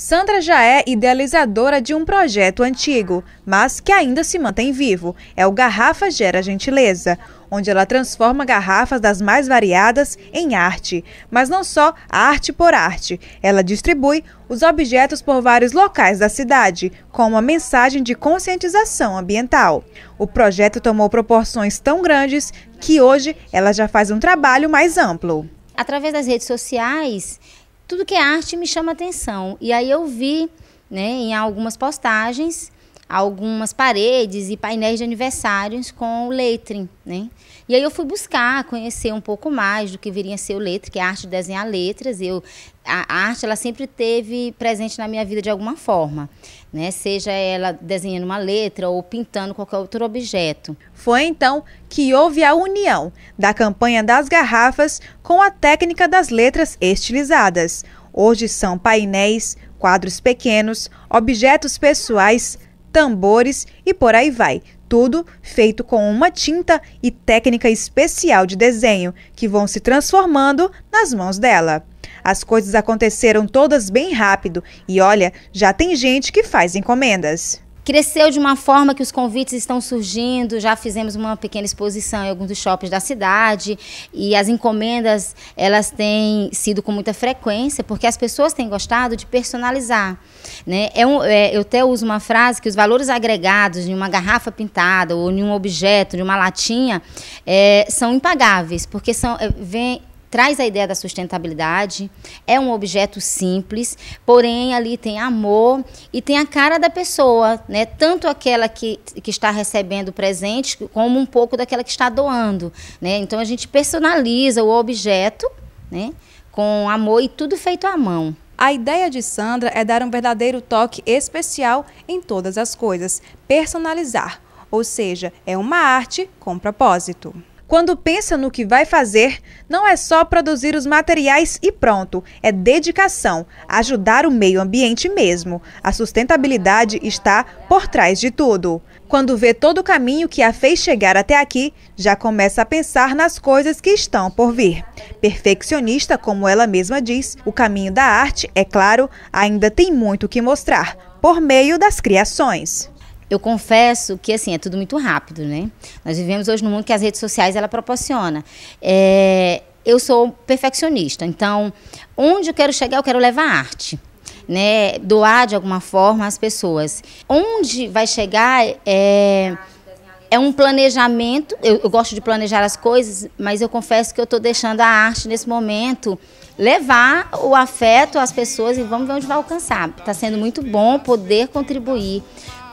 Sandra já é idealizadora de um projeto antigo, mas que ainda se mantém vivo. É o Garrafa Gera Gentileza, onde ela transforma garrafas das mais variadas em arte. Mas não só arte por arte, ela distribui os objetos por vários locais da cidade, com uma mensagem de conscientização ambiental. O projeto tomou proporções tão grandes que hoje ela já faz um trabalho mais amplo. Através das redes sociais, tudo que é arte me chama atenção. E aí eu vi, né, em algumas postagens, algumas paredes e painéis de aniversários com o lettering, né? E aí eu fui buscar, conhecer um pouco mais do que viria a ser o letre, que é a arte de desenhar letras. Eu, a, a arte, ela sempre teve presente na minha vida de alguma forma, né? Seja ela desenhando uma letra ou pintando qualquer outro objeto. Foi então que houve a união da campanha das garrafas com a técnica das letras estilizadas. Hoje são painéis, quadros pequenos, objetos pessoais, tambores e por aí vai. Tudo feito com uma tinta e técnica especial de desenho, que vão se transformando nas mãos dela. As coisas aconteceram todas bem rápido e olha, já tem gente que faz encomendas. Cresceu de uma forma que os convites estão surgindo, já fizemos uma pequena exposição em alguns dos shoppings da cidade e as encomendas elas têm sido com muita frequência, porque as pessoas têm gostado de personalizar. Né? É um, é, eu até uso uma frase que os valores agregados de uma garrafa pintada ou de um objeto, de uma latinha, é, são impagáveis, porque são, é, vem, traz a ideia da sustentabilidade. É um objeto simples, porém ali tem amor e tem a cara da pessoa, né? Tanto aquela que, que está recebendo o presente, como um pouco daquela que está doando, né? Então a gente personaliza o objeto, né? Com amor e tudo feito à mão. A ideia de Sandra é dar um verdadeiro toque especial em todas as coisas, personalizar, ou seja, é uma arte com propósito. Quando pensa no que vai fazer, não é só produzir os materiais e pronto, é dedicação, ajudar o meio ambiente mesmo. A sustentabilidade está por trás de tudo. Quando vê todo o caminho que a fez chegar até aqui, já começa a pensar nas coisas que estão por vir. Perfeccionista, como ela mesma diz, o caminho da arte, é claro, ainda tem muito que mostrar por meio das criações eu confesso que assim é tudo muito rápido, né? Nós vivemos hoje num mundo que as redes sociais ela proporciona. É, eu sou perfeccionista, então onde eu quero chegar eu quero levar arte. Né, doar de alguma forma às pessoas. Onde vai chegar é, é um planejamento. Eu, eu, gosto de planejar as coisas, mas eu confesso que eu estou deixando a arte nesse momento levar o afeto às pessoas e vamos ver onde vai alcançar. Está sendo muito bom poder contribuir